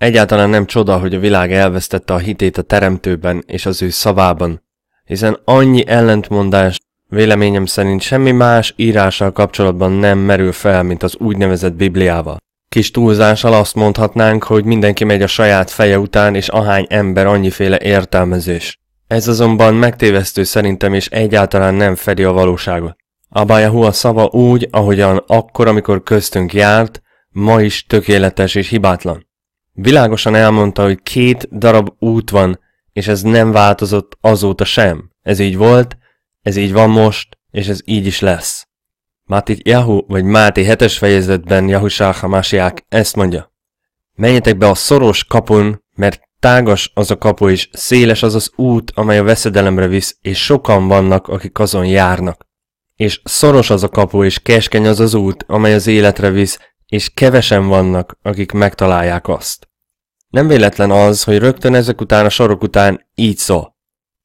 Egyáltalán nem csoda, hogy a világ elvesztette a hitét a teremtőben és az ő szavában, hiszen annyi ellentmondás véleményem szerint semmi más írással kapcsolatban nem merül fel, mint az úgynevezett Bibliával. Kis túlzással azt mondhatnánk, hogy mindenki megy a saját feje után, és ahány ember annyiféle értelmezés. Ez azonban megtévesztő szerintem, és egyáltalán nem fedi a valóságot. Abájahu a szava úgy, ahogyan akkor, amikor köztünk járt, ma is tökéletes és hibátlan. Világosan elmondta, hogy két darab út van, és ez nem változott azóta sem. Ez így volt, ez így van most, és ez így is lesz. Máté Jahu, vagy Máté Hetes fejezetben Jahu Sáhamásiák ezt mondja. Menjetek be a szoros kapun, mert tágas az a kapu és széles az az út, amely a veszedelemre visz, és sokan vannak, akik azon járnak. És szoros az a kapu és keskeny az az út, amely az életre visz, és kevesen vannak, akik megtalálják azt. Nem véletlen az, hogy rögtön ezek után a sorok után így szól.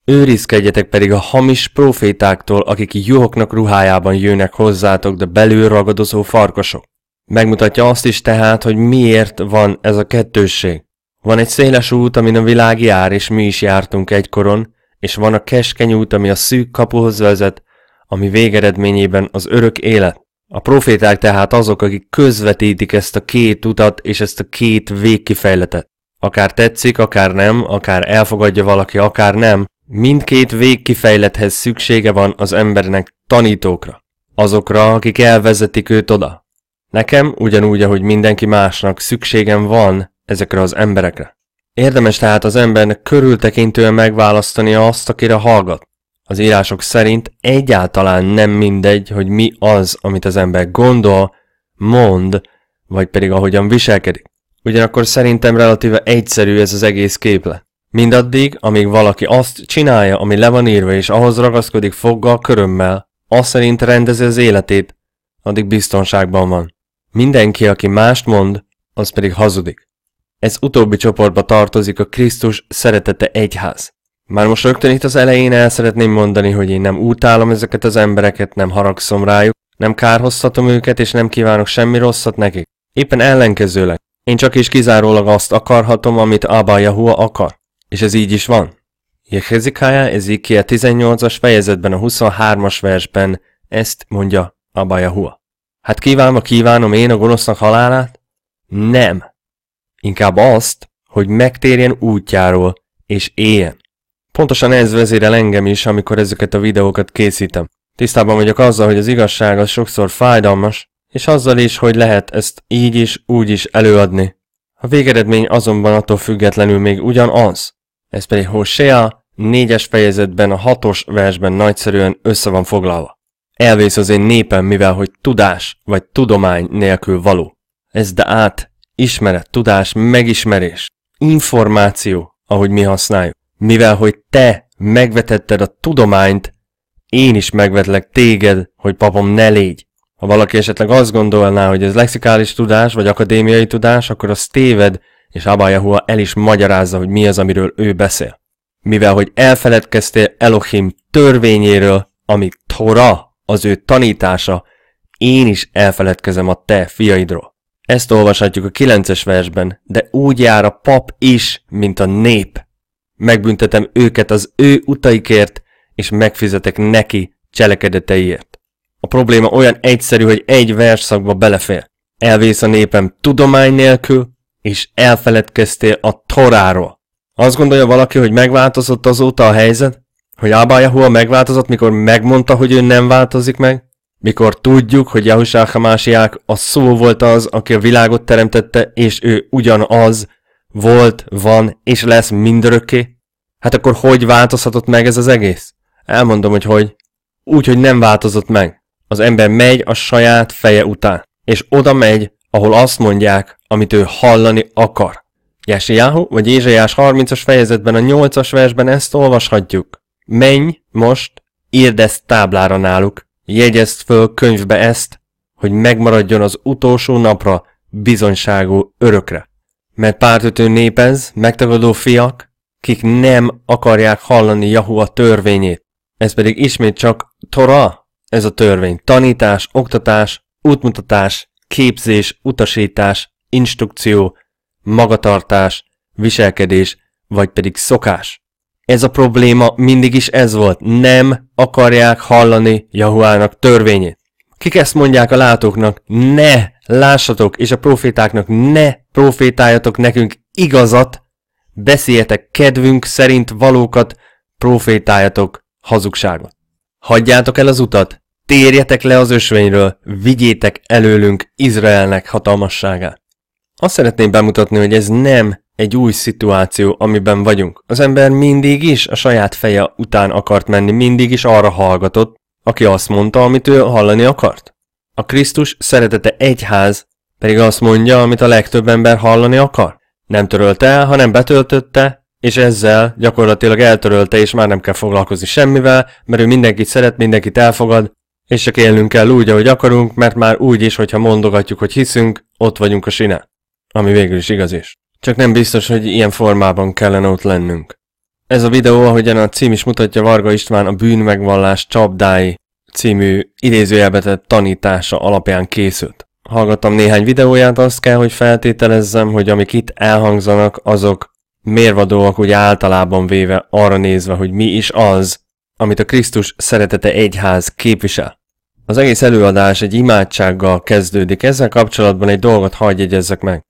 Őrizkedjetek pedig a hamis profétáktól, akik juhoknak ruhájában jönnek hozzátok, de belül ragadozó farkasok. Megmutatja azt is tehát, hogy miért van ez a kettősség. Van egy széles út, amin a világ jár, és mi is jártunk egykoron, és van a keskeny út, ami a szűk kapuhoz vezet, ami végeredményében az örök élet. A proféták tehát azok, akik közvetítik ezt a két utat és ezt a két végkifejletet akár tetszik, akár nem, akár elfogadja valaki, akár nem, mindkét végkifejlethez szüksége van az embernek tanítókra, azokra, akik elvezetik őt oda. Nekem, ugyanúgy, ahogy mindenki másnak szükségem van ezekre az emberekre. Érdemes tehát az embernek körültekintően megválasztani azt, akire hallgat. Az írások szerint egyáltalán nem mindegy, hogy mi az, amit az ember gondol, mond, vagy pedig ahogyan viselkedik. Ugyanakkor szerintem relatíve egyszerű ez az egész képle. Mindaddig, amíg valaki azt csinálja, ami le van írva, és ahhoz ragaszkodik foggal, körömmel, azt szerint rendezi az életét, addig biztonságban van. Mindenki, aki mást mond, az pedig hazudik. Ez utóbbi csoportba tartozik a Krisztus szeretete egyház. Már most rögtön itt az elején el szeretném mondani, hogy én nem utálom ezeket az embereket, nem haragszom rájuk, nem kárhoztatom őket, és nem kívánok semmi rosszat nekik. Éppen ellenkezőleg. Én csak is kizárólag azt akarhatom, amit Abba Yahua akar. És ez így is van. Jehezikája Ezékiel 18-as fejezetben a 23-as versben ezt mondja Abba Yahua. Hát kívánom, kívánom én a gonosznak halálát? Nem. Inkább azt, hogy megtérjen útjáról, és éljen. Pontosan ez vezérel engem is, amikor ezeket a videókat készítem. Tisztában vagyok azzal, hogy az igazság az sokszor fájdalmas, és azzal is, hogy lehet ezt így is, úgy is előadni. A végeredmény azonban attól függetlenül még ugyanaz. Ez pedig Hosea négyes fejezetben a hatos versben nagyszerűen össze van foglalva. Elvész az én népem, mivel hogy tudás vagy tudomány nélkül való. Ez de át ismeret, tudás, megismerés, információ, ahogy mi használjuk. Mivel hogy te megvetetted a tudományt, én is megvetlek téged, hogy papom ne légy. Ha valaki esetleg azt gondolná, hogy ez lexikális tudás vagy akadémiai tudás, akkor az téved, és Abájahua el is magyarázza, hogy mi az, amiről ő beszél. Mivel, hogy elfeledkeztél Elohim törvényéről, ami Tora, az ő tanítása, én is elfeledkezem a te fiaidról. Ezt olvashatjuk a 9-es versben, de úgy jár a pap is, mint a nép. Megbüntetem őket az ő utaikért, és megfizetek neki cselekedeteiért. A probléma olyan egyszerű, hogy egy versszakba belefér. Elvész a népem tudomány nélkül, és elfeledkeztél a toráról. Azt gondolja valaki, hogy megváltozott azóta a helyzet? Hogy Abba Yahua megváltozott, mikor megmondta, hogy ő nem változik meg? Mikor tudjuk, hogy Yahusá Hamásiák a szó volt az, aki a világot teremtette, és ő ugyanaz volt, van és lesz mindörökké? Hát akkor hogy változhatott meg ez az egész? Elmondom, hogy hogy. Úgy, hogy nem változott meg. Az ember megy a saját feje után, és oda megy, ahol azt mondják, amit ő hallani akar. Jásiáhu vagy Ézsaiás 30-as fejezetben a 8-as versben ezt olvashatjuk. Menj most, írd ezt táblára náluk, jegyezd föl könyvbe ezt, hogy megmaradjon az utolsó napra bizonyságú örökre. Mert pártötő népez, megtagadó fiak, kik nem akarják hallani Jahu a törvényét. Ez pedig ismét csak Tora, ez a törvény tanítás, oktatás, útmutatás, képzés, utasítás, instrukció, magatartás, viselkedés, vagy pedig szokás. Ez a probléma mindig is ez volt, nem akarják hallani Jahuának törvényét. Kik ezt mondják a látóknak, ne lássatok, és a profétáknak ne profétáljatok nekünk igazat, beszéljetek kedvünk szerint valókat, profétáljatok hazugságot. Hagyjátok el az utat! Térjetek le az ösvényről! Vigyétek előlünk Izraelnek hatalmasságát! Azt szeretném bemutatni, hogy ez nem egy új szituáció, amiben vagyunk. Az ember mindig is a saját feje után akart menni, mindig is arra hallgatott, aki azt mondta, amit ő hallani akart. A Krisztus szeretete egyház pedig azt mondja, amit a legtöbb ember hallani akar. Nem törölte el, hanem betöltötte, és ezzel gyakorlatilag eltörölte, és már nem kell foglalkozni semmivel, mert ő mindenkit szeret, mindenkit elfogad, és csak élnünk kell úgy, ahogy akarunk, mert már úgy is, hogyha mondogatjuk, hogy hiszünk, ott vagyunk a sine. Ami végül is igaz is. Csak nem biztos, hogy ilyen formában kellene ott lennünk. Ez a videó, ahogyan a cím is mutatja Varga István a bűnmegvallás csapdái című idézőjelbetett tanítása alapján készült. Hallgattam néhány videóját, azt kell, hogy feltételezzem, hogy amik itt elhangzanak, azok mérvadóak úgy általában véve arra nézve, hogy mi is az, amit a Krisztus szeretete egyház képvisel. Az egész előadás egy imádsággal kezdődik, ezzel kapcsolatban egy dolgot hagyj egyezzek meg.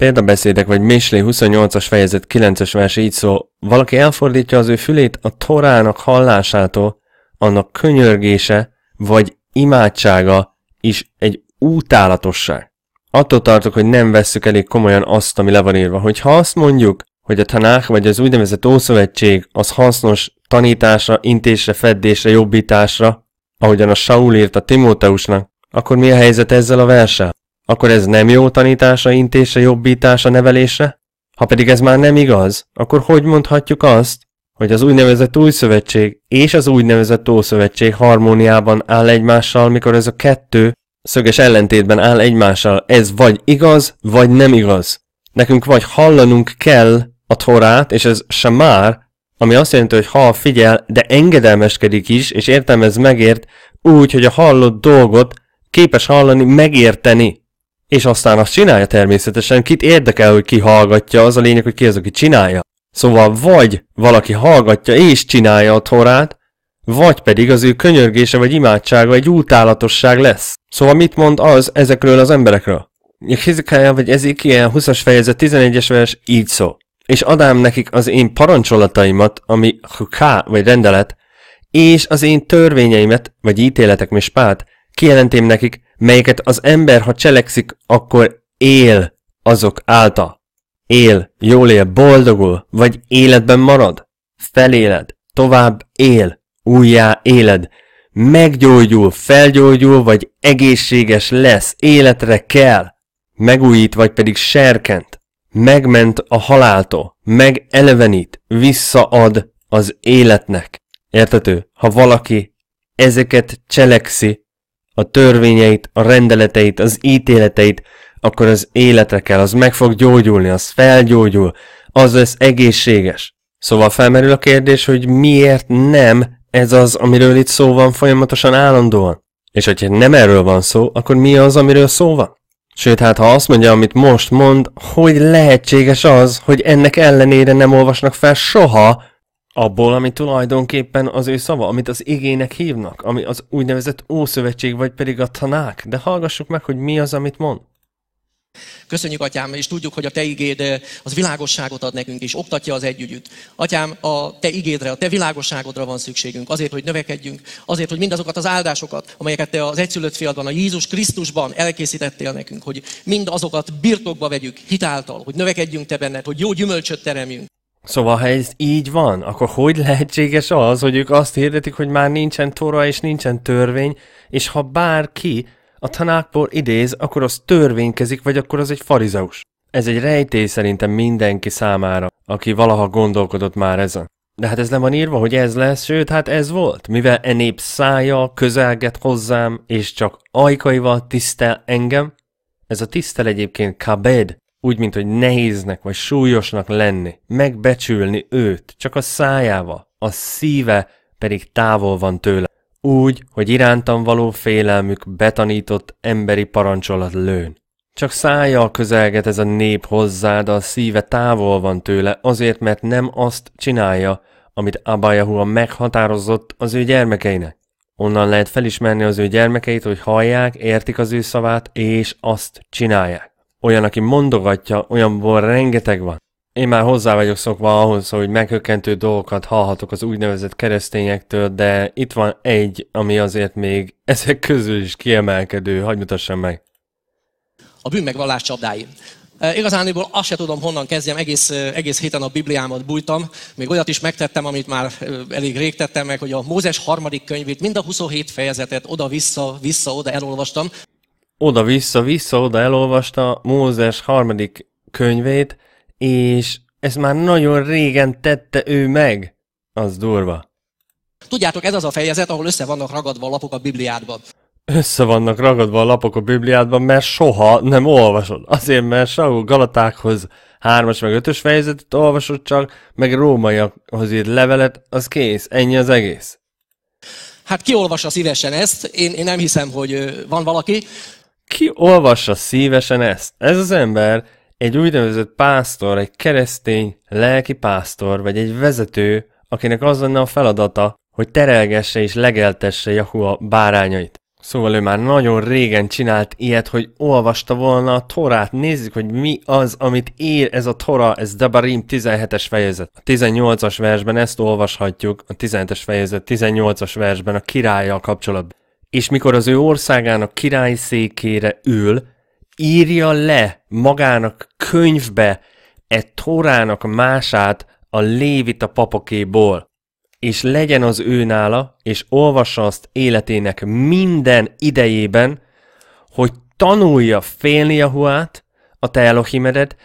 Példabeszédek vagy Mésli 28-as fejezet 9-es vers így szól, valaki elfordítja az ő fülét a torának hallásától, annak könyörgése vagy imádsága is egy útálatosság. Attól tartok, hogy nem vesszük elég komolyan azt, ami le van írva. Hogy ha azt mondjuk, hogy a tanák vagy az úgynevezett Ószövetség az hasznos tanításra, intésre, feddésre, jobbításra, ahogyan a Saul írt a Timóteusnak, akkor mi a helyzet ezzel a verssel? Akkor ez nem jó tanítása, intésre, jobbítása, nevelésre? Ha pedig ez már nem igaz, akkor hogy mondhatjuk azt, hogy az úgynevezett új szövetség és az úgynevezett ószövetség harmóniában áll egymással, mikor ez a kettő szöges ellentétben áll egymással. Ez vagy igaz, vagy nem igaz. Nekünk vagy hallanunk kell a Torát, és ez már, ami azt jelenti, hogy hal figyel, de engedelmeskedik is, és értelmez megért úgy, hogy a hallott dolgot képes hallani, megérteni. És aztán azt csinálja természetesen, kit érdekel, hogy ki hallgatja, az a lényeg, hogy ki az, aki csinálja. Szóval vagy valaki hallgatja és csinálja a torát, vagy pedig az ő könyörgése vagy imádsága egy útálatosság lesz. Szóval mit mond az ezekről az emberekről? Hizikája vagy ilyen 20-as fejezet 11-es vers így szól és adám nekik az én parancsolataimat, ami huká, vagy rendelet, és az én törvényeimet, vagy ítéletek mi spát, kijelentém nekik, melyeket az ember, ha cselekszik, akkor él azok által. Él, jól él, boldogul, vagy életben marad, feléled, tovább él, újjá éled, meggyógyul, felgyógyul, vagy egészséges lesz, életre kell, megújít, vagy pedig serkent megment a haláltól, megelevenít, visszaad az életnek. Értető? Ha valaki ezeket cselekszi, a törvényeit, a rendeleteit, az ítéleteit, akkor az életre kell, az meg fog gyógyulni, az felgyógyul, az lesz egészséges. Szóval felmerül a kérdés, hogy miért nem ez az, amiről itt szó van folyamatosan állandóan? És hogyha nem erről van szó, akkor mi az, amiről szó van? Sőt, hát ha azt mondja, amit most mond, hogy lehetséges az, hogy ennek ellenére nem olvasnak fel soha abból, ami tulajdonképpen az ő szava, amit az igének hívnak, ami az úgynevezett Ószövetség, vagy pedig a tanák. De hallgassuk meg, hogy mi az, amit mond. Köszönjük, atyám, és tudjuk, hogy a te igéd eh, az világosságot ad nekünk, és oktatja az együgyüt. Atyám, a te igédre, a te világosságodra van szükségünk, azért, hogy növekedjünk, azért, hogy mindazokat az áldásokat, amelyeket te az egyszülött fiadban, a Jézus Krisztusban elkészítettél nekünk, hogy mind azokat birtokba vegyük hitáltal, hogy növekedjünk te benned, hogy jó gyümölcsöt teremjünk. Szóval, ha ez így van, akkor hogy lehetséges az, hogy ők azt hirdetik, hogy már nincsen tora és nincsen törvény, és ha bárki a tanákból idéz, akkor az törvénykezik, vagy akkor az egy farizeus. Ez egy rejtély szerintem mindenki számára, aki valaha gondolkodott már ezen. De hát ez nem van írva, hogy ez lesz, sőt, hát ez volt, mivel e nép szája közelget hozzám, és csak ajkaival tisztel engem. Ez a tisztel egyébként kabed, úgy, mint hogy nehéznek vagy súlyosnak lenni, megbecsülni őt, csak a szájával, a szíve pedig távol van tőle. Úgy, hogy irántam való félelmük betanított emberi parancsolat lőn. Csak szájjal közelget ez a nép hozzád, a szíve távol van tőle, azért, mert nem azt csinálja, amit Abajahua meghatározott az ő gyermekeinek. Onnan lehet felismerni az ő gyermekeit, hogy hallják, értik az ő szavát, és azt csinálják. Olyan, aki mondogatja, olyanból rengeteg van. Én már hozzá vagyok szokva ahhoz, hogy meghökkentő dolgokat hallhatok az úgynevezett keresztényektől, de itt van egy, ami azért még ezek közül is kiemelkedő. Hagy mutassam meg. A megvallás csapdái. E, igazániból azt se tudom, honnan kezdjem, egész, e, egész héten a Bibliámat bújtam, még olyat is megtettem, amit már e, elég rég tettem meg, hogy a Mózes harmadik könyvét, mind a 27 fejezetet oda-vissza, vissza-oda elolvastam. Oda-vissza, vissza-oda elolvasta Mózes harmadik könyvét, és ezt már nagyon régen tette ő meg. Az durva. Tudjátok, ez az a fejezet, ahol össze vannak ragadva a lapok a Bibliádban. Össze vannak ragadva a lapok a Bibliádban, mert soha nem olvasod. Azért, mert Saul Galatákhoz 3-as meg 5-ös fejezetet olvasod csak, meg rómaiakhoz írt levelet, az kész, ennyi az egész. Hát ki olvassa szívesen ezt? Én, én nem hiszem, hogy van valaki. Ki olvassa szívesen ezt? Ez az ember egy úgynevezett pásztor, egy keresztény lelki pásztor, vagy egy vezető, akinek az lenne a feladata, hogy terelgesse és legeltesse Jahua bárányait. Szóval ő már nagyon régen csinált ilyet, hogy olvasta volna a Torát. Nézzük, hogy mi az, amit ír ez a Tora, ez Dabarim 17-es fejezet. A 18-as versben ezt olvashatjuk, a 17-es fejezet 18-as versben a királlyal kapcsolatban. És mikor az ő országának királyi székére ül, írja le magának könyvbe e Tórának mását a lévita papokéból, és legyen az ő nála, és olvassa azt életének minden idejében, hogy tanulja félni a huát, a te Elohimedet,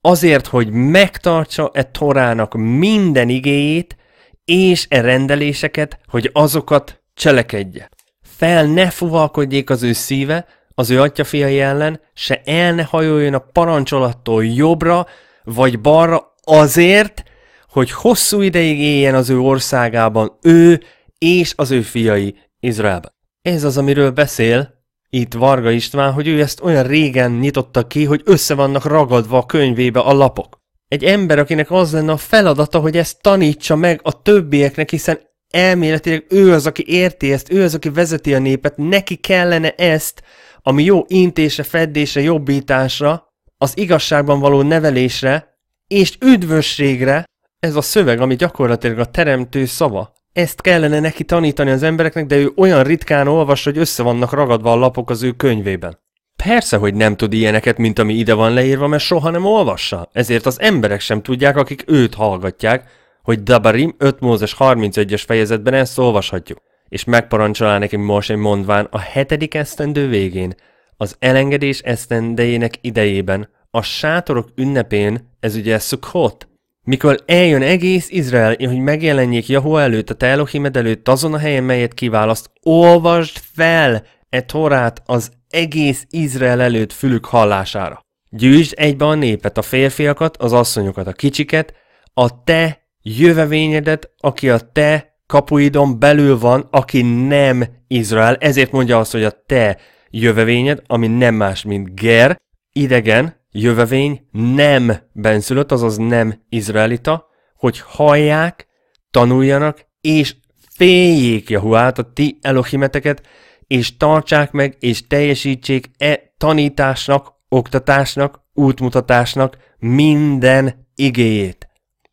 azért, hogy megtartsa e Torának minden igéjét, és e rendeléseket, hogy azokat cselekedje. Fel ne fuvalkodjék az ő szíve, az ő atya fiai ellen, se el ne hajoljon a parancsolattól jobbra vagy balra azért, hogy hosszú ideig éljen az ő országában ő és az ő fiai Izraelben. Ez az, amiről beszél itt Varga István, hogy ő ezt olyan régen nyitotta ki, hogy össze vannak ragadva a könyvébe a lapok. Egy ember, akinek az lenne a feladata, hogy ezt tanítsa meg a többieknek, hiszen elméletileg ő az, aki érti ezt, ő az, aki vezeti a népet, neki kellene ezt, ami jó intése, feddése, jobbításra, az igazságban való nevelésre és üdvösségre, ez a szöveg, ami gyakorlatilag a teremtő szava. Ezt kellene neki tanítani az embereknek, de ő olyan ritkán olvas, hogy össze vannak ragadva a lapok az ő könyvében. Persze, hogy nem tud ilyeneket, mint ami ide van leírva, mert soha nem olvassa. Ezért az emberek sem tudják, akik őt hallgatják, hogy Dabarim 5 Mózes 31-es fejezetben ezt olvashatjuk, és megparancsolá neki most egy mondván a hetedik esztendő végén, az elengedés esztendejének idejében, a sátorok ünnepén, ez ugye Szukhot, mikor eljön egész Izrael, hogy megjelenjék Jahó előtt, a te Elohimed előtt, azon a helyen, melyet kiválaszt, olvasd fel e torát az egész Izrael előtt fülük hallására. Gyűjtsd egybe a népet, a férfiakat, az asszonyokat, a kicsiket, a te jövevényedet, aki a te kapuidon belül van, aki nem Izrael. Ezért mondja azt, hogy a te jövevényed, ami nem más, mint ger, idegen, jövevény, nem benszülött, azaz nem izraelita, hogy hallják, tanuljanak, és féljék Jahuát, a ti Elohimeteket, és tartsák meg, és teljesítsék e tanításnak, oktatásnak, útmutatásnak minden igéjét.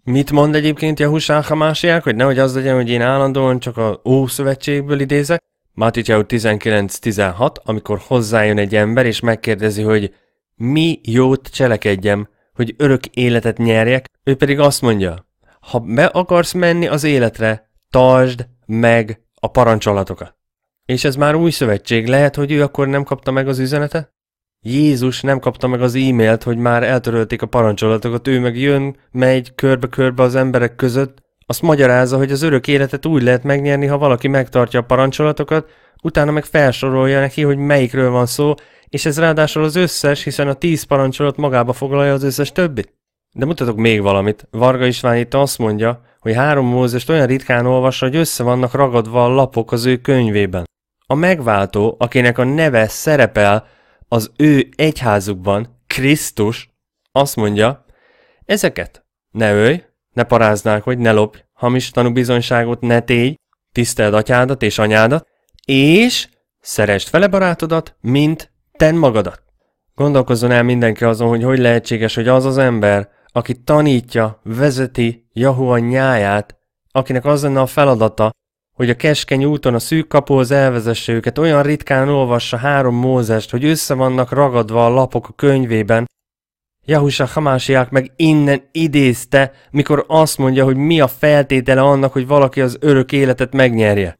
Mit mond egyébként Jahusán Hamásiák, hogy nehogy az legyen, hogy én állandóan csak a Ószövetségből idézek? Matityahu 19.16, amikor hozzájön egy ember és megkérdezi, hogy mi jót cselekedjem, hogy örök életet nyerjek, ő pedig azt mondja, ha be akarsz menni az életre, tartsd meg a parancsolatokat. És ez már új szövetség, lehet, hogy ő akkor nem kapta meg az üzenetet? Jézus nem kapta meg az e-mailt, hogy már eltörölték a parancsolatokat, ő meg jön, megy körbe-körbe az emberek között, azt magyarázza, hogy az örök életet úgy lehet megnyerni, ha valaki megtartja a parancsolatokat, utána meg felsorolja neki, hogy melyikről van szó, és ez ráadásul az összes, hiszen a tíz parancsolat magába foglalja az összes többit. De mutatok még valamit. Varga István itt azt mondja, hogy három Mózest olyan ritkán olvassa, hogy össze vannak ragadva a lapok az ő könyvében. A megváltó, akinek a neve szerepel az ő egyházukban Krisztus azt mondja, ezeket ne ölj, ne paráznák, hogy ne lopj, hamis bizonyságot ne tégy, tiszteld atyádat és anyádat, és szeresd fele barátodat, mint ten magadat. Gondolkozzon el mindenki azon, hogy hogy lehetséges, hogy az az ember, aki tanítja, vezeti Jahua nyáját, akinek az lenne a feladata, hogy a keskeny úton a szűk kapóhoz elvezesse őket, olyan ritkán olvassa három mózest, hogy össze vannak ragadva a lapok a könyvében. Jahusa Hamásiák meg innen idézte, mikor azt mondja, hogy mi a feltétele annak, hogy valaki az örök életet megnyerje.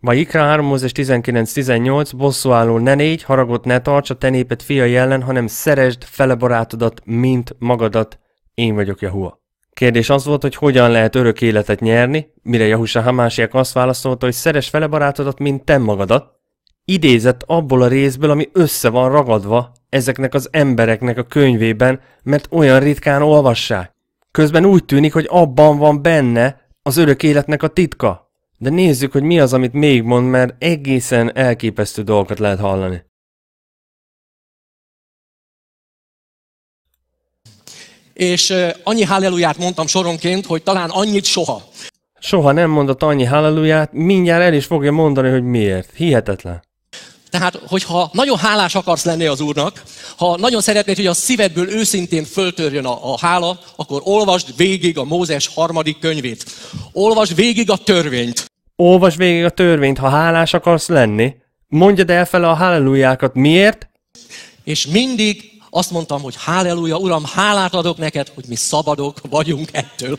Vagy Ikra 3 Mózes 19.18, bosszúálló ne négy, haragot ne tarts a te fia ellen, hanem szeresd fele barátodat, mint magadat, én vagyok Jahua. Kérdés az volt, hogy hogyan lehet örök életet nyerni, mire Jahusa Hamásiak azt válaszolta, hogy szeres fele barátodat, mint te magadat, idézett abból a részből, ami össze van ragadva ezeknek az embereknek a könyvében, mert olyan ritkán olvassák. Közben úgy tűnik, hogy abban van benne az örök életnek a titka. De nézzük, hogy mi az, amit még mond, mert egészen elképesztő dolgokat lehet hallani. és annyi halleluját mondtam soronként, hogy talán annyit soha. Soha nem mondott annyi halleluját, mindjárt el is fogja mondani, hogy miért. Hihetetlen. Tehát, hogyha nagyon hálás akarsz lenni az Úrnak, ha nagyon szeretnéd, hogy a szívedből őszintén föltörjön a, a hála, akkor olvasd végig a Mózes harmadik könyvét. Olvasd végig a törvényt. Olvasd végig a törvényt, ha hálás akarsz lenni. Mondjad el fel a hallelujákat. Miért? És mindig azt mondtam, hogy hálelúja, Uram, hálát adok neked, hogy mi szabadok vagyunk ettől.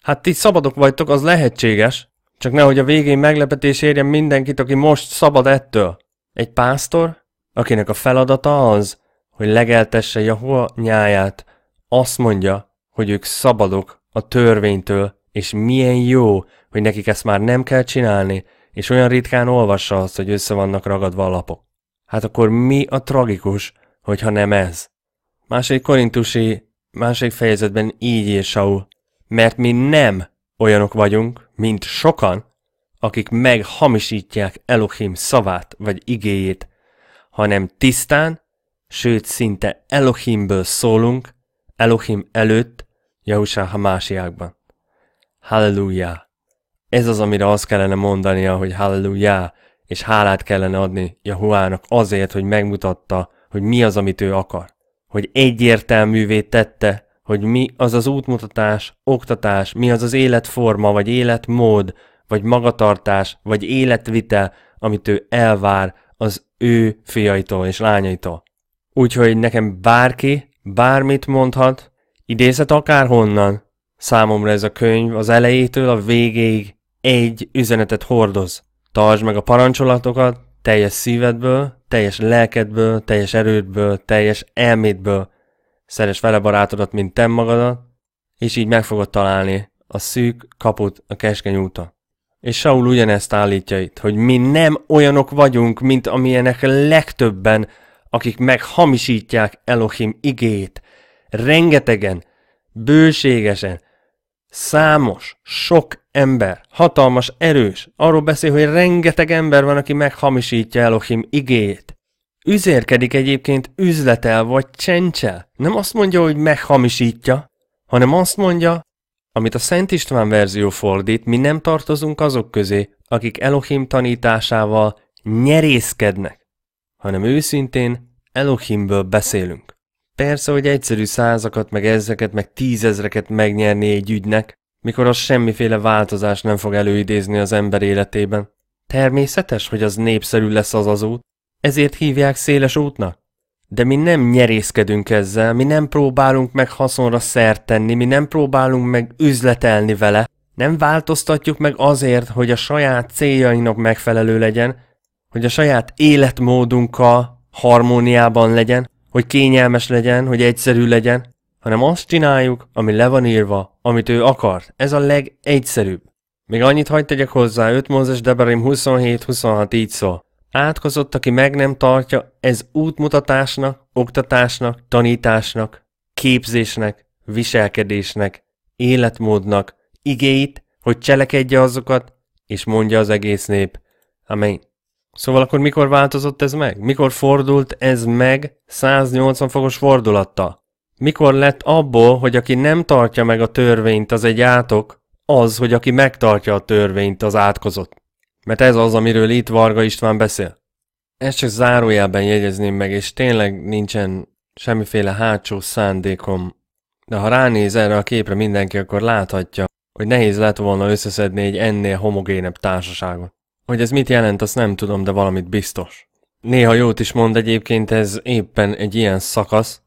Hát ti szabadok vagytok, az lehetséges. Csak nehogy a végén meglepetés érjen mindenkit, aki most szabad ettől. Egy pásztor, akinek a feladata az, hogy legeltesse Jahua nyáját, azt mondja, hogy ők szabadok a törvénytől, és milyen jó, hogy nekik ezt már nem kell csinálni, és olyan ritkán olvassa azt, hogy össze vannak ragadva a lapok. Hát akkor mi a tragikus, hogyha nem ez. Másik korintusi, másik fejezetben így ír Saul, mert mi nem olyanok vagyunk, mint sokan, akik meghamisítják Elohim szavát vagy igéjét, hanem tisztán, sőt szinte Elohimből szólunk, Elohim előtt, Jahusá Hamásiákban. Halleluja! Ez az, amire azt kellene mondania, hogy halleluja, és hálát kellene adni Jahuának azért, hogy megmutatta, hogy mi az, amit ő akar. Hogy egyértelművé tette, hogy mi az az útmutatás, oktatás, mi az az életforma, vagy életmód, vagy magatartás, vagy életvitel, amit ő elvár az ő fiaitól és lányaitól. Úgyhogy nekem bárki bármit mondhat, idézhet akárhonnan. Számomra ez a könyv az elejétől a végéig egy üzenetet hordoz. Tartsd meg a parancsolatokat, teljes szívedből, teljes lelkedből, teljes erődből, teljes elmédből szeres vele barátodat, mint te magadat, és így meg fogod találni a szűk kaput a keskeny úton. És Saul ugyanezt állítja itt, hogy mi nem olyanok vagyunk, mint amilyenek legtöbben, akik meghamisítják Elohim igét. Rengetegen, bőségesen, számos, sok ember, hatalmas, erős. Arról beszél, hogy rengeteg ember van, aki meghamisítja Elohim igéjét. Üzérkedik egyébként üzletel vagy csencsel. Nem azt mondja, hogy meghamisítja, hanem azt mondja, amit a Szent István verzió fordít, mi nem tartozunk azok közé, akik Elohim tanításával nyerészkednek, hanem őszintén Elohimből beszélünk. Persze, hogy egyszerű százakat, meg ezeket, meg tízezreket megnyerni egy ügynek, mikor az semmiféle változás nem fog előidézni az ember életében. Természetes, hogy az népszerű lesz az az út, ezért hívják széles útnak. De mi nem nyerészkedünk ezzel, mi nem próbálunk meg haszonra szert tenni, mi nem próbálunk meg üzletelni vele, nem változtatjuk meg azért, hogy a saját céljainak megfelelő legyen, hogy a saját életmódunkkal harmóniában legyen, hogy kényelmes legyen, hogy egyszerű legyen, hanem azt csináljuk, ami le van írva, amit ő akar. Ez a legegyszerűbb. Még annyit hagyd tegyek hozzá, 5 Mózes Deberim 27-26 így szól. Átkozott, aki meg nem tartja, ez útmutatásnak, oktatásnak, tanításnak, képzésnek, viselkedésnek, életmódnak, igéit, hogy cselekedje azokat, és mondja az egész nép. Amen. Szóval akkor mikor változott ez meg? Mikor fordult ez meg 180 fokos fordulattal? Mikor lett abból, hogy aki nem tartja meg a törvényt, az egy átok, az, hogy aki megtartja a törvényt, az átkozott? Mert ez az, amiről itt Varga István beszél. Ezt csak zárójelben jegyezném meg, és tényleg nincsen semmiféle hátsó szándékom. De ha ránéz erre a képre mindenki, akkor láthatja, hogy nehéz lett volna összeszedni egy ennél homogénebb társaságot. Hogy ez mit jelent, azt nem tudom, de valamit biztos. Néha jót is mond egyébként, ez éppen egy ilyen szakasz,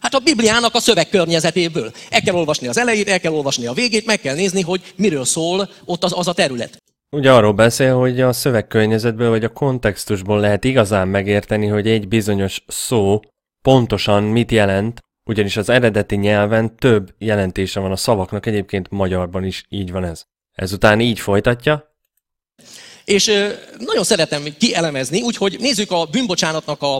Hát a Bibliának a szövegkörnyezetéből. El kell olvasni az elejét, el kell olvasni a végét, meg kell nézni, hogy miről szól ott az, az a terület. Ugye arról beszél, hogy a szövegkörnyezetből vagy a kontextusból lehet igazán megérteni, hogy egy bizonyos szó pontosan mit jelent, ugyanis az eredeti nyelven több jelentése van a szavaknak, egyébként magyarban is így van ez. Ezután így folytatja. És nagyon szeretem kielemezni, úgyhogy nézzük a bűnbocsánatnak a,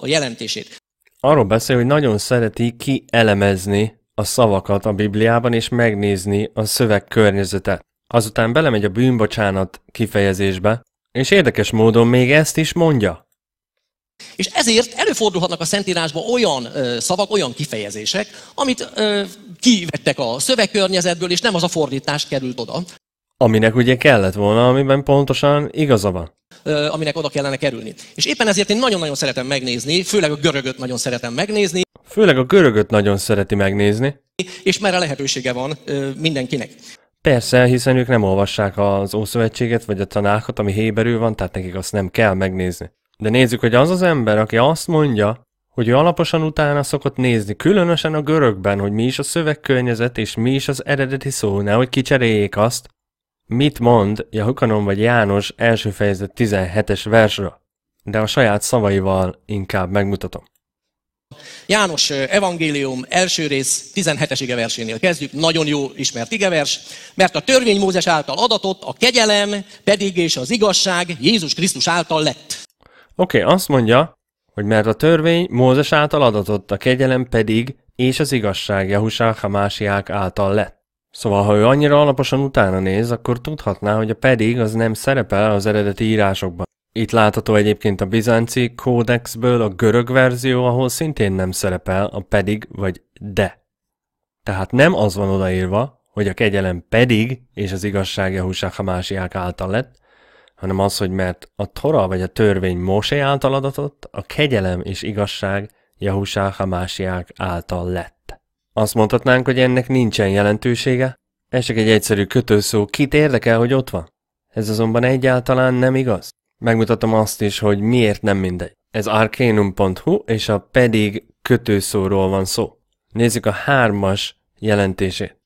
a jelentését arról beszél, hogy nagyon szereti kielemezni a szavakat a Bibliában, és megnézni a szöveg környezetet. Azután belemegy a bűnbocsánat kifejezésbe, és érdekes módon még ezt is mondja. És ezért előfordulhatnak a Szentírásban olyan ö, szavak, olyan kifejezések, amit ö, kivettek a szövegkörnyezetből, és nem az a fordítás került oda. Aminek ugye kellett volna, amiben pontosan igaza van aminek oda kellene kerülni. És éppen ezért én nagyon-nagyon szeretem megnézni, főleg a görögöt nagyon szeretem megnézni. Főleg a görögöt nagyon szereti megnézni. És merre a lehetősége van mindenkinek. Persze, hiszen ők nem olvassák az Ószövetséget vagy a tanákat, ami héberül van, tehát nekik azt nem kell megnézni. De nézzük, hogy az az ember, aki azt mondja, hogy ő alaposan utána szokott nézni, különösen a görögben, hogy mi is a szövegkörnyezet és mi is az eredeti szó, nehogy kicseréljék azt, Mit mond Jahukanon vagy János első fejezet 17-es versről? De a saját szavaival inkább megmutatom. János evangélium első rész 17-es igeversénél kezdjük, nagyon jó ismert igevers, mert a törvény Mózes által adatott, a kegyelem pedig és az igazság Jézus Krisztus által lett. Oké, okay, azt mondja, hogy mert a törvény Mózes által adatott, a kegyelem pedig és az igazság Jahusá Hamásiák által lett. Szóval, ha ő annyira alaposan utána néz, akkor tudhatná, hogy a pedig az nem szerepel az eredeti írásokban. Itt látható egyébként a bizánci kódexből a görög verzió, ahol szintén nem szerepel a pedig vagy de. Tehát nem az van odaírva, hogy a kegyelem pedig és az igazság Jahusá Hamásiák által lett, hanem az, hogy mert a Tora vagy a törvény Mosé által adatott, a kegyelem és igazság Jahusá Hamásiák által lett. Azt mondhatnánk, hogy ennek nincsen jelentősége, ez csak egy egyszerű kötőszó, kit érdekel, hogy ott van? Ez azonban egyáltalán nem igaz. Megmutatom azt is, hogy miért nem mindegy. Ez arcanum.hu, és a pedig kötőszóról van szó. Nézzük a hármas jelentését.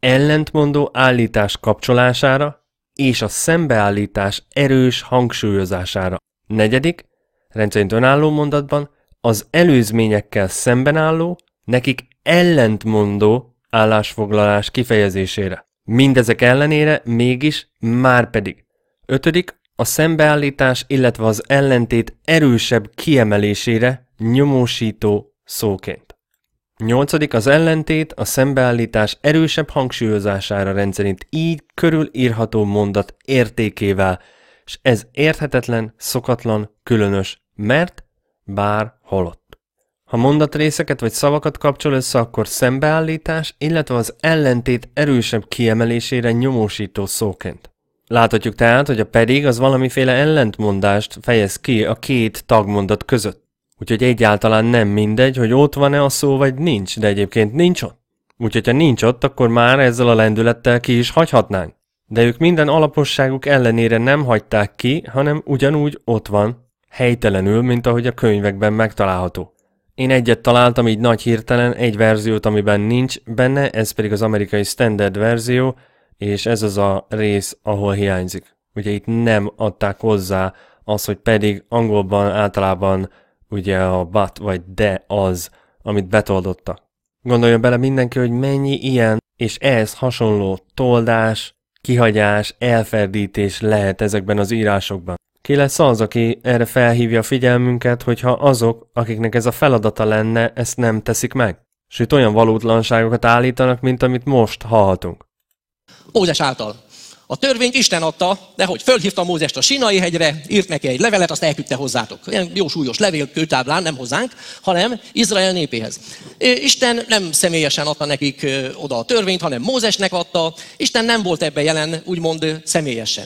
Ellentmondó állítás kapcsolására és a szembeállítás erős hangsúlyozására. Negyedik, rendszerint önálló mondatban, az előzményekkel szemben álló, nekik ellentmondó állásfoglalás kifejezésére. Mindezek ellenére mégis már pedig. Ötödik, a szembeállítás, illetve az ellentét erősebb kiemelésére nyomósító szóként. Nyolcadik, az ellentét a szembeállítás erősebb hangsúlyozására rendszerint így körülírható mondat értékével, és ez érthetetlen, szokatlan, különös, mert bár holott. Ha mondatrészeket vagy szavakat kapcsol össze, akkor szembeállítás, illetve az ellentét erősebb kiemelésére nyomósító szóként. Láthatjuk tehát, hogy a pedig az valamiféle ellentmondást fejez ki a két tagmondat között. Úgyhogy egyáltalán nem mindegy, hogy ott van-e a szó, vagy nincs, de egyébként nincs ott. Úgyhogy ha nincs ott, akkor már ezzel a lendülettel ki is hagyhatnánk. De ők minden alaposságuk ellenére nem hagyták ki, hanem ugyanúgy ott van, helytelenül, mint ahogy a könyvekben megtalálható. Én egyet találtam így nagy hirtelen, egy verziót, amiben nincs benne, ez pedig az amerikai standard verzió, és ez az a rész, ahol hiányzik. Ugye itt nem adták hozzá az, hogy pedig angolban általában ugye a but vagy de az, amit betoldotta. Gondoljon bele mindenki, hogy mennyi ilyen és ehhez hasonló toldás, kihagyás, elferdítés lehet ezekben az írásokban. Ki lesz az, aki erre felhívja a figyelmünket, hogyha azok, akiknek ez a feladata lenne, ezt nem teszik meg? Sőt, olyan valótlanságokat állítanak, mint amit most hallhatunk. Mózes által. A törvényt Isten adta, de hogy fölhívta Mózest a Sinai hegyre, írt neki egy levelet, azt elküldte hozzátok. Ilyen jó súlyos levél kőtáblán, nem hozzánk, hanem Izrael népéhez. Isten nem személyesen adta nekik oda a törvényt, hanem Mózesnek adta. Isten nem volt ebben jelen, úgymond személyesen.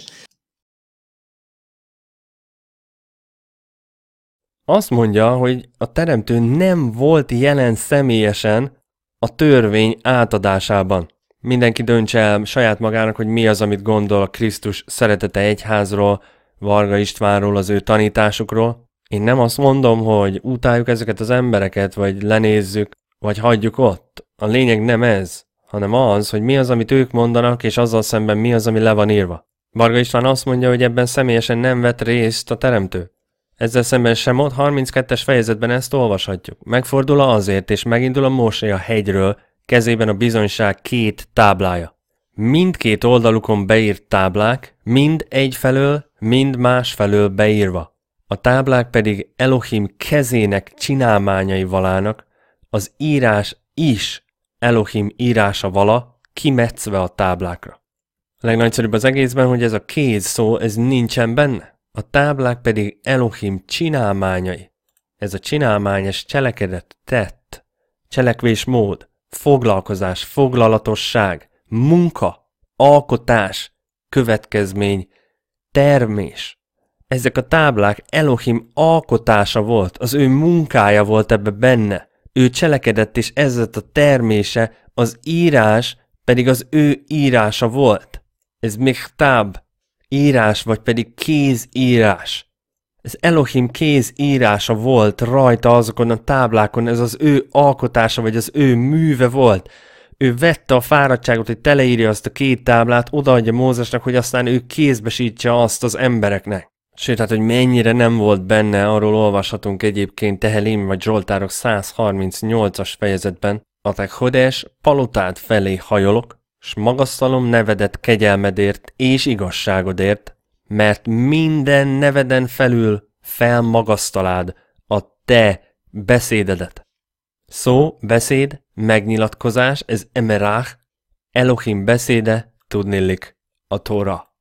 Azt mondja, hogy a teremtő nem volt jelen személyesen a törvény átadásában. Mindenki döntse el saját magának, hogy mi az, amit gondol a Krisztus szeretete egyházról, Varga Istvánról, az ő tanításukról. Én nem azt mondom, hogy utáljuk ezeket az embereket, vagy lenézzük, vagy hagyjuk ott. A lényeg nem ez, hanem az, hogy mi az, amit ők mondanak, és azzal szemben mi az, ami le van írva. Varga István azt mondja, hogy ebben személyesen nem vett részt a teremtő. Ezzel szemben ott 32-es fejezetben ezt olvashatjuk. Megfordul a azért, és megindul a Mosé a hegyről, kezében a bizonyság két táblája. Mindkét oldalukon beírt táblák, mind egyfelől, mind másfelől beírva. A táblák pedig Elohim kezének csinálmányai valának, az írás is Elohim írása vala, kimetszve a táblákra. A legnagyszerűbb az egészben, hogy ez a kéz szó, ez nincsen benne a táblák pedig Elohim csinálmányai. Ez a csinálmányes cselekedet, tett, cselekvés mód, foglalkozás, foglalatosság, munka, alkotás, következmény, termés. Ezek a táblák Elohim alkotása volt, az ő munkája volt ebbe benne. Ő cselekedett, és ez a termése, az írás pedig az ő írása volt. Ez még táb, írás, vagy pedig kézírás. Ez Elohim kézírása volt rajta azokon a táblákon, ez az ő alkotása, vagy az ő műve volt. Ő vette a fáradtságot, hogy teleírja azt a két táblát, odaadja Mózesnek, hogy aztán ő kézbesítse azt az embereknek. Sőt, hát, hogy mennyire nem volt benne, arról olvashatunk egyébként Tehelim vagy Zsoltárok 138-as fejezetben. a Hodes palotát felé hajolok, s magasztalom nevedet kegyelmedért és igazságodért, mert minden neveden felül felmagasztalád a te beszédedet. Szó, beszéd, megnyilatkozás, ez emerách, Elohim beszéde, tudnillik, a Tóra.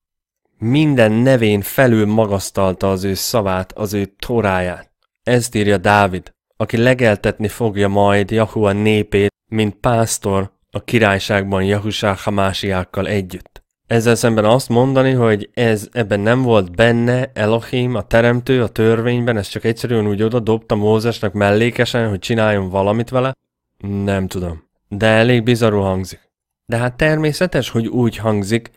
Minden nevén felül magasztalta az ő szavát, az ő Tóráját. Ezt írja Dávid, aki legeltetni fogja majd Jahua népét, mint pásztor a királyságban Jahusá Hamásiákkal együtt. Ezzel szemben azt mondani, hogy ez ebben nem volt benne Elohim, a teremtő, a törvényben, ez csak egyszerűen úgy oda dobta Mózesnek mellékesen, hogy csináljon valamit vele, nem tudom. De elég bizarú hangzik. De hát természetes, hogy úgy hangzik,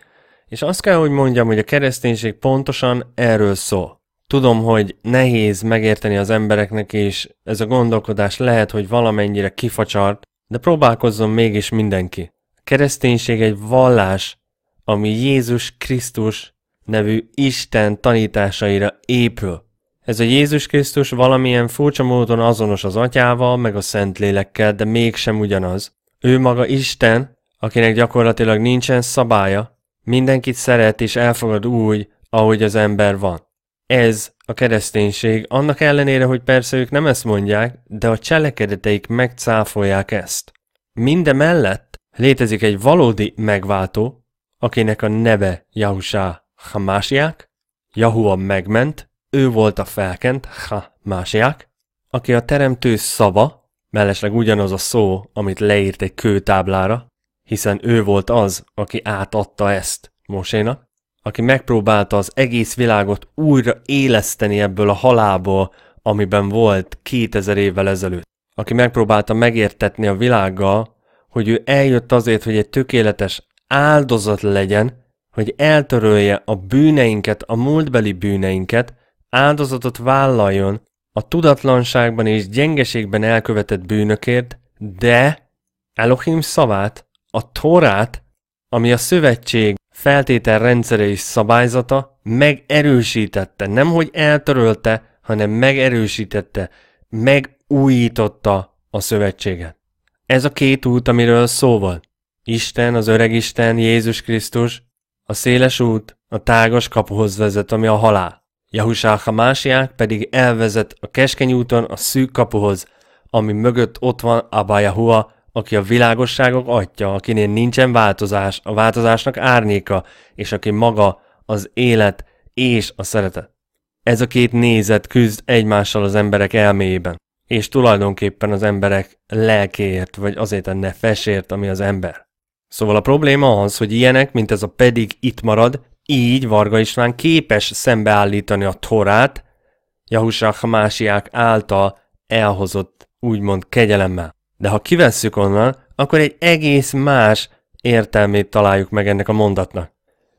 és azt kell, hogy mondjam, hogy a kereszténység pontosan erről szól. Tudom, hogy nehéz megérteni az embereknek, és ez a gondolkodás lehet, hogy valamennyire kifacsart, de próbálkozzon mégis mindenki. A kereszténység egy vallás, ami Jézus Krisztus nevű Isten tanításaira épül. Ez a Jézus Krisztus valamilyen furcsa módon azonos az atyával, meg a Szentlélekkel, de mégsem ugyanaz. Ő maga Isten, akinek gyakorlatilag nincsen szabálya, mindenkit szeret és elfogad úgy, ahogy az ember van. Ez a kereszténység, annak ellenére, hogy persze ők nem ezt mondják, de a cselekedeteik megcáfolják ezt. Minde mellett létezik egy valódi megváltó, akinek a neve Jahusá Hamásiák, Jahua megment, ő volt a felkent Hamásiák, aki a teremtő szava, mellesleg ugyanaz a szó, amit leírt egy kőtáblára, hiszen ő volt az, aki átadta ezt Mosénak, aki megpróbálta az egész világot újra éleszteni ebből a halából, amiben volt 2000 évvel ezelőtt. Aki megpróbálta megértetni a világgal, hogy ő eljött azért, hogy egy tökéletes áldozat legyen, hogy eltörölje a bűneinket, a múltbeli bűneinket, áldozatot vállaljon a tudatlanságban és gyengeségben elkövetett bűnökért, de Elohim szavát, a torát, ami a szövetség rendszere és szabályzata megerősítette, nem hogy eltörölte, hanem megerősítette, megújította a szövetséget. Ez a két út, amiről szó van. Isten, az öreg Isten, Jézus Krisztus, a széles út a tágas kapuhoz vezet, ami a halál. Jahusá másiák pedig elvezet a keskeny úton a szűk kapuhoz, ami mögött ott van Yahuwah, aki a világosságok atya, akinél nincsen változás, a változásnak árnyéka, és aki maga az élet és a szeretet. Ez a két nézet küzd egymással az emberek elméjében, és tulajdonképpen az emberek lelkéért, vagy azért a nefesért, ami az ember. Szóval a probléma az, hogy ilyenek, mint ez a pedig itt marad, így Varga István képes szembeállítani a torát, Jahusák másiák által elhozott úgymond kegyelemmel. De ha kivesszük onnan, akkor egy egész más értelmét találjuk meg ennek a mondatnak.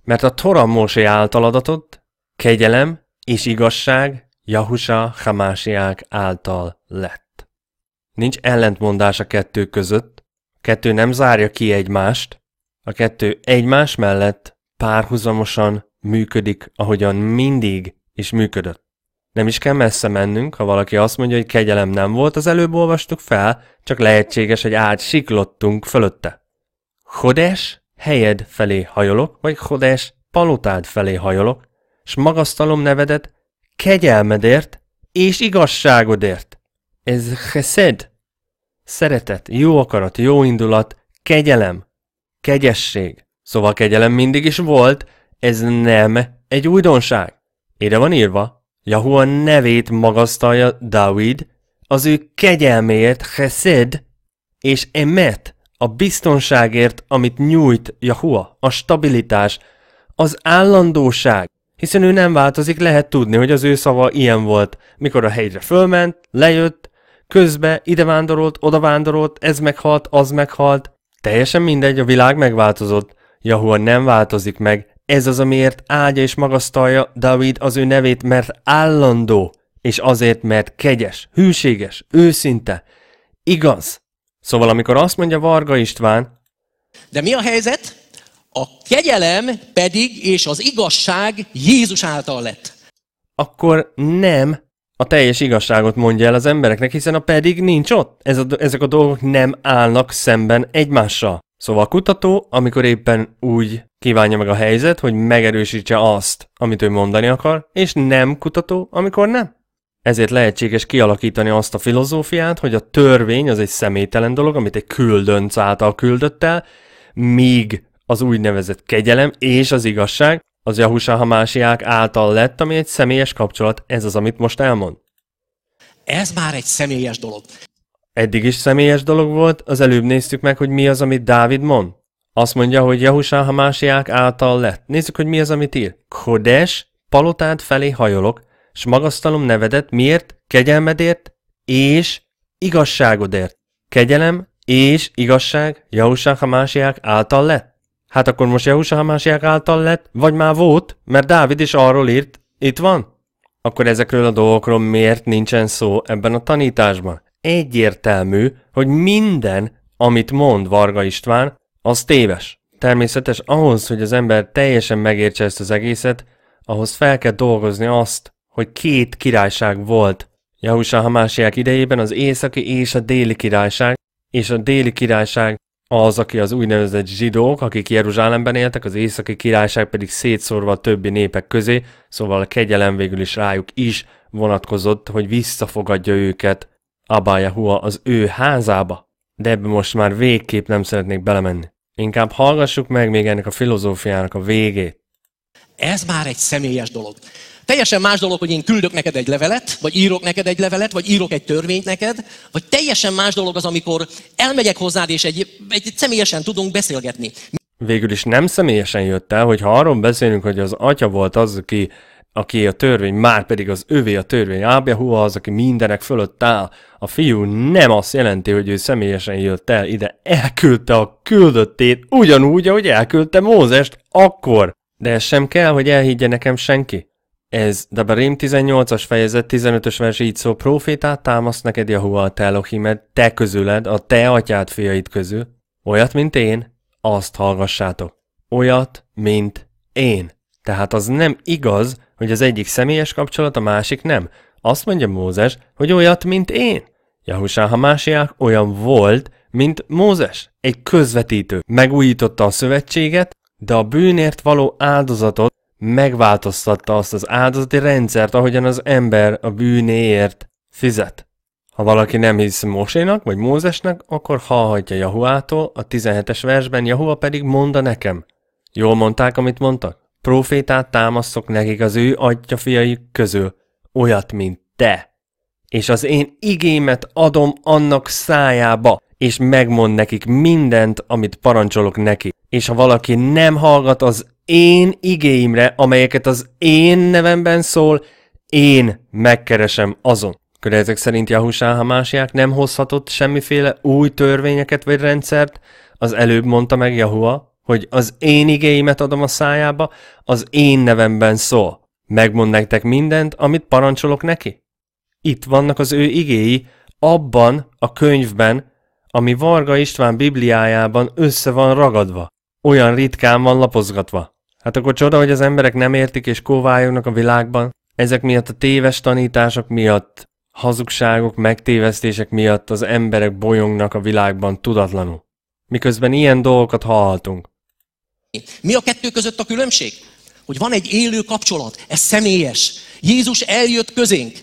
Mert a Tora Mosé által adatott kegyelem és igazság Jahusa Hamásiák által lett. Nincs ellentmondás a kettő között, a kettő nem zárja ki egymást, a kettő egymás mellett párhuzamosan működik, ahogyan mindig is működött. Nem is kell messze mennünk, ha valaki azt mondja, hogy kegyelem nem volt, az előbb olvastuk fel, csak lehetséges, hogy át siklottunk fölötte. Hodes helyed felé hajolok, vagy Hodes palotád felé hajolok, s magasztalom nevedet kegyelmedért és igazságodért. Ez chesed. Szeretet, jó akarat, jó indulat, kegyelem, kegyesség. Szóval kegyelem mindig is volt, ez nem egy újdonság. Ide van írva, Jahua nevét magasztalja Dawid, az ő kegyelméért Chesed és Emet, a biztonságért, amit nyújt Jahua, a stabilitás, az állandóság, hiszen ő nem változik, lehet tudni, hogy az ő szava ilyen volt, mikor a hegyre fölment, lejött, közbe ide vándorolt, oda vándorolt, ez meghalt, az meghalt, teljesen mindegy, a világ megváltozott, Jahua nem változik meg, ez az, amiért áldja és magasztalja David az ő nevét, mert állandó, és azért, mert kegyes, hűséges, őszinte. Igaz? Szóval amikor azt mondja Varga István... De mi a helyzet? A kegyelem pedig és az igazság Jézus által lett. Akkor nem a teljes igazságot mondja el az embereknek, hiszen a pedig nincs ott. Ez a, ezek a dolgok nem állnak szemben egymással. Szóval a kutató, amikor éppen úgy Kívánja meg a helyzet, hogy megerősítse azt, amit ő mondani akar, és nem kutató, amikor nem. Ezért lehetséges kialakítani azt a filozófiát, hogy a törvény az egy személytelen dolog, amit egy küldönc által küldött el, míg az úgynevezett kegyelem és az igazság az Jahusa Hamásiák által lett, ami egy személyes kapcsolat, ez az, amit most elmond. Ez már egy személyes dolog. Eddig is személyes dolog volt, az előbb néztük meg, hogy mi az, amit Dávid mond. Azt mondja, hogy Jahusá Hamásiák által lett. Nézzük, hogy mi az, amit ír. Kodes, palotád felé hajolok, s magasztalom nevedet, miért? Kegyelmedért és igazságodért. Kegyelem és igazság Jahusá Hamásiák által lett. Hát akkor most Jahusá Hamásiák által lett, vagy már volt, mert Dávid is arról írt, itt van. Akkor ezekről a dolgokról miért nincsen szó ebben a tanításban? Egyértelmű, hogy minden, amit mond Varga István, az téves. Természetes ahhoz, hogy az ember teljesen megértse ezt az egészet, ahhoz fel kell dolgozni azt, hogy két királyság volt. Jahusa Hamásiák idejében az északi és a déli királyság, és a déli királyság az, aki az úgynevezett zsidók, akik Jeruzsálemben éltek, az északi királyság pedig szétszórva a többi népek közé, szóval a kegyelem végül is rájuk is vonatkozott, hogy visszafogadja őket Abba Yahua az ő házába de ebbe most már végképp nem szeretnék belemenni. Inkább hallgassuk meg még ennek a filozófiának a végét. Ez már egy személyes dolog. Teljesen más dolog, hogy én küldök neked egy levelet, vagy írok neked egy levelet, vagy írok egy törvényt neked, vagy teljesen más dolog az, amikor elmegyek hozzád, és egy, egy személyesen tudunk beszélgetni. Végül is nem személyesen jött el, hogy ha arról beszélünk, hogy az atya volt az, aki aki a törvény, már pedig az övé a törvény, Ábjahu az, aki mindenek fölött áll. A fiú nem azt jelenti, hogy ő személyesen jött el ide, elküldte a küldöttét, ugyanúgy, ahogy elküldte Mózest akkor. De ez sem kell, hogy elhiggye nekem senki. Ez Dabarim 18-as fejezet 15-ös vers így szó, profétát támaszt neked Jahua a te Elohimed, te közüled, a te atyád fiaid közül, olyat, mint én, azt hallgassátok. Olyat, mint én. Tehát az nem igaz, hogy az egyik személyes kapcsolat, a másik nem. Azt mondja Mózes, hogy olyat, mint én. Jahusá Hamásiák olyan volt, mint Mózes, egy közvetítő. Megújította a szövetséget, de a bűnért való áldozatot megváltoztatta azt az áldozati rendszert, ahogyan az ember a bűnéért fizet. Ha valaki nem hisz Mosénak vagy Mózesnek, akkor hallhatja Jahuától, a 17-es versben Jahua pedig mondta nekem. Jól mondták, amit mondtak? Profétát támasztok nekik az ő atya fiai közül, olyat, mint te. És az én igémet adom annak szájába, és megmond nekik mindent, amit parancsolok neki. És ha valaki nem hallgat az én igéimre, amelyeket az én nevemben szól, én megkeresem azon. Körezek szerint Jahusá Hamásiák nem hozhatott semmiféle új törvényeket vagy rendszert, az előbb mondta meg Jahua, hogy az én igéimet adom a szájába, az én nevemben szól. Megmond nektek mindent, amit parancsolok neki. Itt vannak az ő igéi, abban a könyvben, ami Varga István Bibliájában össze van ragadva. Olyan ritkán van lapozgatva. Hát akkor csoda, hogy az emberek nem értik és kóvályognak a világban. Ezek miatt a téves tanítások miatt, hazugságok, megtévesztések miatt az emberek bolyongnak a világban tudatlanul. Miközben ilyen dolgokat hallhatunk. Mi a kettő között a különbség? Hogy van egy élő kapcsolat, ez személyes. Jézus eljött közénk.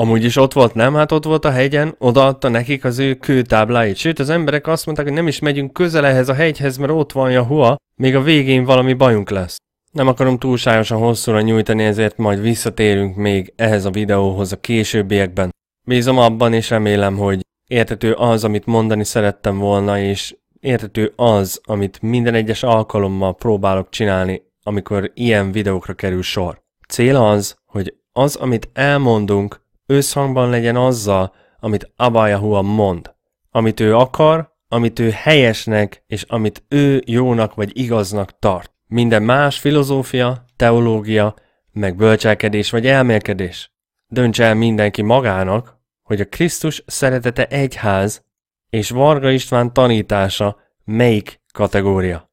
Amúgy is ott volt, nem? Hát ott volt a hegyen, odaadta nekik az ő kőtábláit. Sőt, az emberek azt mondták, hogy nem is megyünk közel ehhez a hegyhez, mert ott van Jahua, még a végén valami bajunk lesz. Nem akarom túlságosan hosszúra nyújtani, ezért majd visszatérünk még ehhez a videóhoz a későbbiekben. Bízom abban és remélem, hogy értető az, amit mondani szerettem volna, és értető az, amit minden egyes alkalommal próbálok csinálni, amikor ilyen videókra kerül sor. Cél az, hogy az, amit elmondunk, összhangban legyen azzal, amit Abajahua mond. Amit ő akar, amit ő helyesnek, és amit ő jónak vagy igaznak tart. Minden más filozófia, teológia, meg bölcselkedés vagy elmélkedés. Dönts el mindenki magának, hogy a Krisztus szeretete egyház és Varga István tanítása melyik kategória?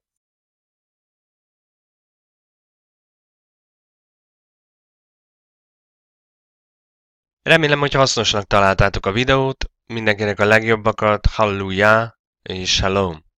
Remélem, hogy hasznosnak találtátok a videót, mindenkinek a legjobbakat, hallelujah és shalom!